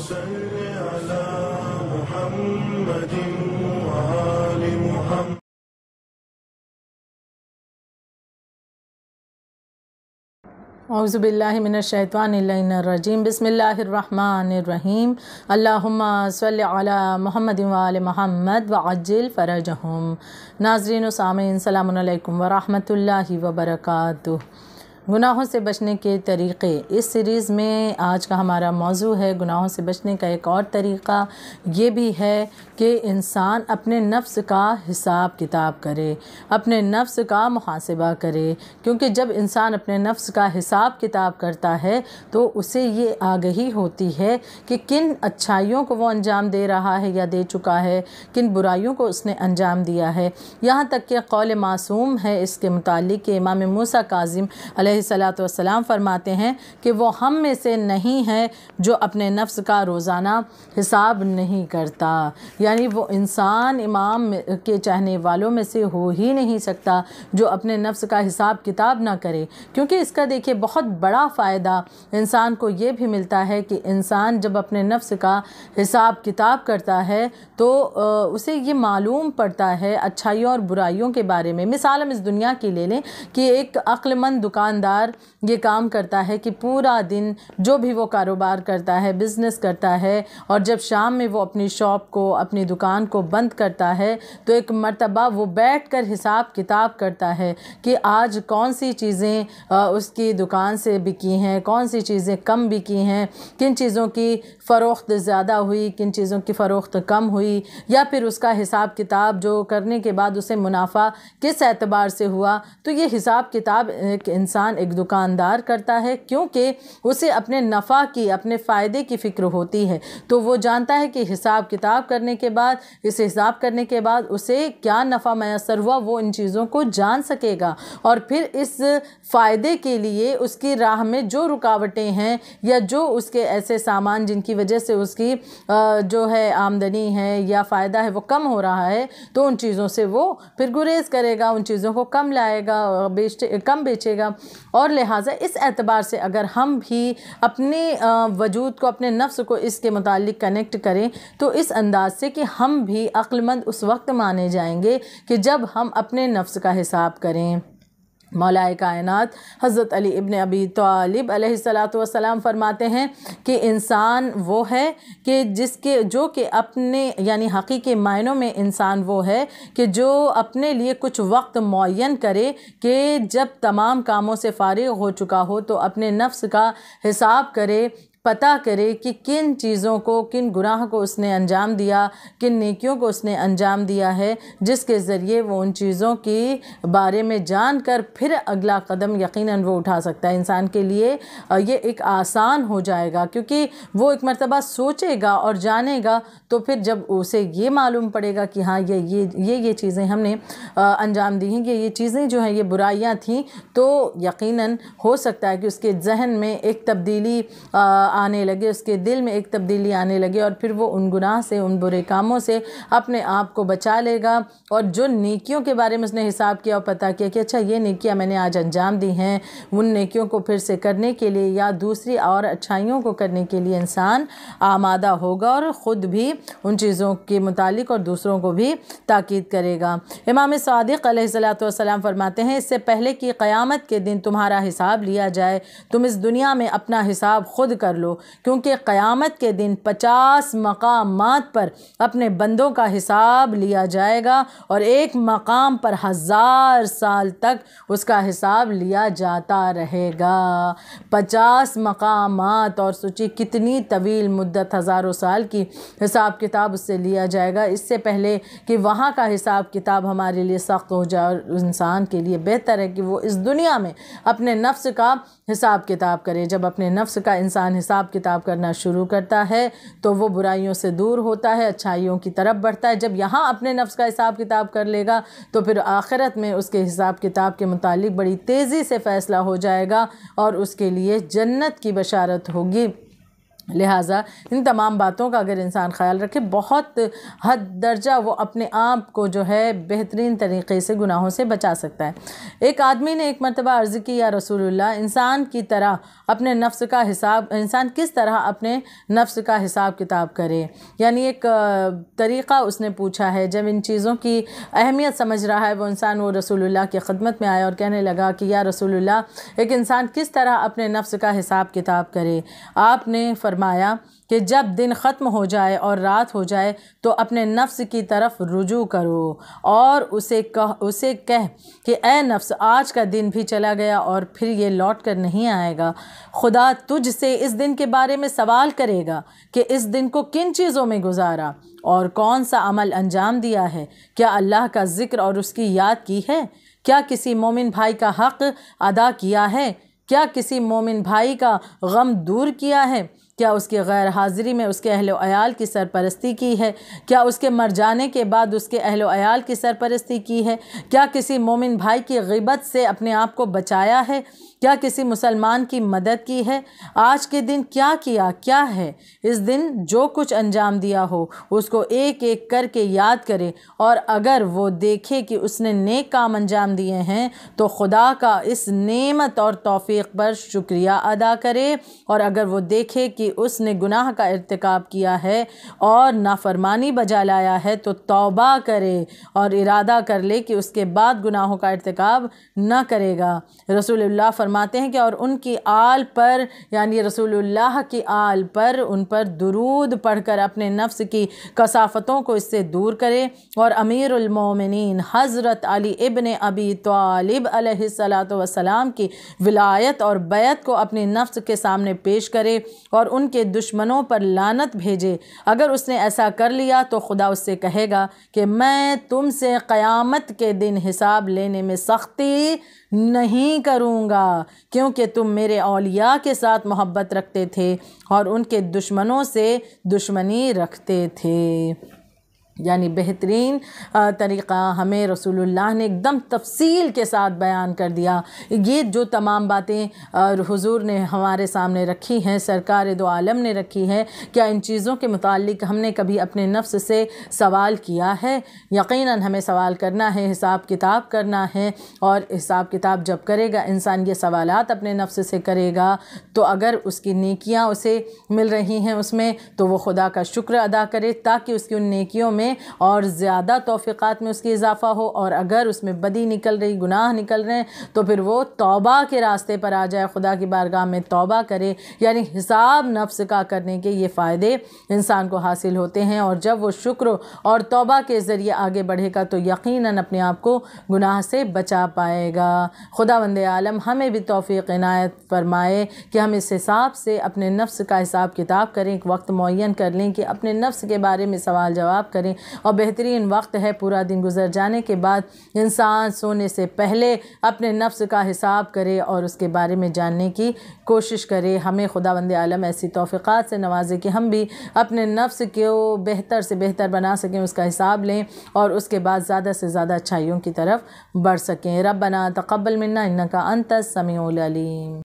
على محمد محمد أعوذ باللہ من الشیطان اللہن الرجیم بسم اللہ الرحمن الرحیم اللہم صلی علی محمد وآل محمد وعجل فرجہم ناظرین و سامعین السلام علیکم ورحمۃ اللہ وبرکاتہ गुनाहों से बचने के तरीक़े इस सीरीज़ में आज का हमारा मौजू है गुनाहों से बचने का एक और तरीक़ा ये भी है कि इंसान अपने नफ्स का हिसाब किताब करे अपने नफ्स का मुहासबा करे क्योंकि जब इंसान अपने नफ्स का हिसाब किताब करता है तो उसे ये आगही होती है कि किन अच्छाइयों को वो अंजाम दे रहा है या दे चुका है किन बुराइयों को उसने अंजाम दिया है यहाँ तक कि कौल मासूम है इसके मुतल कि इमाम मूसा काजिम सलाम फरमाते हैं कि वो हम में से नहीं है जो अपने नफ्स का रोज़ाना हिसाब नहीं करता यानी वो इंसान इमाम के चाहने वालों में से हो ही नहीं सकता जो अपने नफ्स का हिसाब किताब ना करे क्योंकि इसका देखिए बहुत बड़ा फ़ायदा इंसान को ये भी मिलता है कि इंसान जब अपने नफ्स का हिसाब किताब करता है तो उसे ये मालूम पड़ता है अच्छाइयों और बुराइयों के बारे में मिसाल हम इस दुनिया की ले लें कि एक अक्लमंद दुकान दुकानदार ये काम करता है कि पूरा दिन जो भी वो कारोबार करता है बिज़नेस करता है और जब शाम में वो अपनी शॉप को अपनी दुकान को बंद करता है तो एक मरतबा वो बैठ कर हिसाब किताब करता है कि आज कौन सी चीज़ें उसकी दुकान से बिकी हैं कौन सी चीज़ें कम बिकी हैं किन चीज़ों की फ़रोख्त ज़्यादा हुई किन चीज़ों की फ़रोख्त कम हुई या फिर उसका हिसाब किताब जो करने के बाद उसे मुनाफा किस एतबार से हुआ तो ये हिसाब किताब एक इंसान इंसान एक दुकानदार करता है क्योंकि उसे अपने नफ़ा की अपने फ़ायदे की फ़िक्र होती है तो वो जानता है कि हिसाब किताब करने के बाद इसे हिसाब करने के बाद उसे क्या नफ़ा मैसर हुआ वो इन चीज़ों को जान सकेगा और फिर इस फ़ायदे के लिए उसकी राह में जो रुकावटें हैं या जो उसके ऐसे सामान जिनकी वजह से उसकी जो है आमदनी है या फ़ायदा है वो कम हो रहा है तो उन चीज़ों से वो फिर गुरेज करेगा उन चीज़ों को कम लाएगा बेच कम बेचेगा और लिहाजा इस एतबार से अगर हम भी अपने वजूद को अपने नफ्स को इसके मतलब कनेक्ट करें तो इस अंदाज से कि हम भी अक्लमंद उस वक्त माने जाएंगे कि जब हम अपने नफ्स का हिसाब करें मौलाए कायनत हज़रत अली इब्न अबी तालिब सलाम फरमाते हैं कि इंसान वो है कि जिसके जो कि अपने यानी हकीके मायनों में इंसान वो है कि जो अपने लिए कुछ वक्त मुन करे कि जब तमाम कामों से फारिग हो चुका हो तो अपने नफ्स का हिसाब करे पता करे कि किन चीज़ों को किन गुनाह को उसने अंजाम दिया किन नेकियों को उसने अंजाम दिया है जिसके ज़रिए वो उन चीज़ों के बारे में जान कर फिर अगला कदम यकीनन वो उठा सकता है इंसान के लिए ये एक आसान हो जाएगा क्योंकि वो एक मरतबा सोचेगा और जानेगा तो फिर जब उसे ये मालूम पड़ेगा कि हाँ ये ये ये ये चीज़ें हमने अंजाम दी हैं कि ये चीज़ें जो हैं ये बुराइयाँ थीं तो यकीनन हो सकता है कि उसके जहन में एक तब्दीली आने लगे उसके दिल में एक तब्दीली आने लगे और फिर वो उन गुनाह से उन बुरे कामों से अपने आप को बचा लेगा और जो नेकियों के बारे में उसने हिसाब किया और पता किया कि अच्छा ये नेकियाँ मैंने आज अंजाम दी हैं उन नेकियों को फिर से करने के लिए या दूसरी और अच्छाइयों को करने के लिए इंसान आमादा होगा और ख़ुद भी उन चीज़ों के मुतालिक और दूसरों को भी ताकीद करेगा इमाम सदक सलाम फरमाते हैं इससे पहले कि क़यामत के दिन तुम्हारा हिसाब लिया जाए तुम इस दुनिया में अपना हिसाब खुद कर लो क्योंकि क़यामत के दिन पचास मकाम पर अपने बंदों का हिसाब लिया जाएगा और एक मकाम पर हज़ार साल तक उसका हिसाब लिया जाता रहेगा पचास मकाम और सोचिए कितनी तवील मुद्दत हज़ारों साल की हिसाब किताब उससे लिया जाएगा इससे पहले कि वहाँ का हिसाब किताब हमारे लिए सख्त हो जाए और इंसान के लिए बेहतर है कि वो इस दुनिया में अपने नफ्स का हिसाब किताब करे जब अपने नफ्स का इंसान हिसाब किताब करना शुरू करता है तो वो बुराइयों से दूर होता है अच्छाइयों की तरफ बढ़ता है जब यहाँ अपने नफ्स का हिसाब किताब कर लेगा तो फिर आखिरत में उसके हिसाब किताब के मुतालिक बड़ी तेज़ी से फ़ैसला हो जाएगा और उसके लिए जन्नत की बशारत होगी लिहाजा इन तमाम बातों का अगर इंसान ख्याल रखे बहुत हद दर्जा वो अपने आप को जो है बेहतरीन तरीके से गुनाहों से बचा सकता है एक आदमी ने एक मरतबा अर्ज़ की या रसूलुल्लाह इंसान की तरह अपने नफ्स का हिसाब इंसान किस तरह अपने नफ्स का हिसाब किताब करे यानी एक तरीक़ा उसने पूछा है जब इन चीज़ों की अहमियत समझ रहा है वो इंसान वो रसूलुल्लाह की ख़दमत में आया और कहने लगा कि या रसूलुल्लाह एक इंसान किस तरह अपने नफ्स का हिसाब किताब करे आपने फर फरमाया कि जब दिन ख़त्म हो जाए और रात हो जाए तो अपने नफ्स की तरफ रुजू करो और उसे कह उसे कह कि ए नफ्स आज का दिन भी चला गया और फिर ये लौट कर नहीं आएगा खुदा तुझ से इस दिन के बारे में सवाल करेगा कि इस दिन को किन चीज़ों में गुजारा और कौन सा अमल अंजाम दिया है क्या अल्लाह का ज़िक्र और उसकी याद की है क्या किसी मोमिन भाई का हक़ अदा किया है क्या किसी मोमिन भाई का गम दूर किया है क्या उसकी गैर हाज़िरी में उसके अहल आयाल की सरपरस्ती की है क्या उसके मर जाने के बाद उसके अहल की सरपरस्ती की है क्या किसी मोमिन भाई की गिबत से अपने आप को बचाया है क्या किसी मुसलमान की मदद की है आज के दिन क्या किया क्या है इस दिन जो कुछ अंजाम दिया हो उसको एक एक करके याद करें और अगर वो देखे कि उसने नेक काम अंजाम दिए हैं तो खुदा का इस नेमत और तोफ़ी पर शुक्रिया अदा करे और अगर वो देखे कि उसने गुनाह का इरतकब किया है और नाफरमानी बजा लाया है तो तौबा करे और इरादा कर ले कि उसके बाद गुनाहों का इरतकब ना करेगा रसूल फरमा फरमाते हैं कि और उनकी आल पर यानी रसूलुल्लाह की आल पर उन पर दरूद पढ़कर अपने नफ्स की कसाफ़तों को इससे दूर करें और अमीरमिन हज़रत अली इबन अबी तालिब सलाम की विलायत और बैत को अपने नफ्स के सामने पेश करे और उनके दुश्मनों पर लानत भेजे अगर उसने ऐसा कर लिया तो खुदा उससे कहेगा कि मैं तुमसे क़यामत के दिन हिसाब लेने में सख्ती नहीं करूँगा क्योंकि तुम मेरे अलिया के साथ मोहब्बत रखते थे और उनके दुश्मनों से दुश्मनी रखते थे यानी बेहतरीन तरीक़ा हमें रसूलुल्लाह ने एकदम तफसील के साथ बयान कर दिया ये जो तमाम बातें हुजूर ने हमारे सामने रखी हैं सरकार दो आलम ने रखी है क्या इन चीज़ों के मुतालिक हमने कभी अपने नफ्स से सवाल किया है यकीनन हमें सवाल करना है हिसाब किताब करना है और हिसाब किताब जब करेगा इंसान ये सवालात अपने नफ्स से करेगा तो अगर उसकी नेकियाँ उसे मिल रही हैं उसमें तो वह खुदा का शुक्र अदा करे ताकि उसकी उन नेकियों में में और ज़्यादा तोफ़ीक़ात में उसकी इजाफ़ा हो और अगर उसमें बदी निकल रही गुनाह निकल रहे हैं तो फिर वो तोबा के रास्ते पर आ जाए खुदा की बारगाह में तोबा करे यानी हिसाब नफ्स का करने के ये फ़ायदे इंसान को हासिल होते हैं और जब वो शुक्र और तोबा के ज़रिए आगे बढ़ेगा तो यकीन अपने आप को गुनाह से बचा पाएगा खुदा वंद आलम हमें भी तोफ़ी इनायत फरमाए कि हम इस हिसाब से अपने नफ्स का हिसाब किताब करें एक वक्त मुन कर लें कि अपने नफ्स के बारे में सवाल जवाब करें और बेहतरीन वक्त है पूरा दिन गुजर जाने के बाद इंसान सोने से पहले अपने नफ्स का हिसाब करे और उसके बारे में जानने की कोशिश करे हमें खुदा बंद आलम ऐसी तोफ़ीक़ात से नवाजे कि हम भी अपने नफ्स को बेहतर से बेहतर बना सकें उसका हिसाब लें और उसके बाद ज़्यादा से ज़्यादा अच्छाइयों की तरफ बढ़ सकें रब बना तकबल मिलना इन्ना का अंत समीम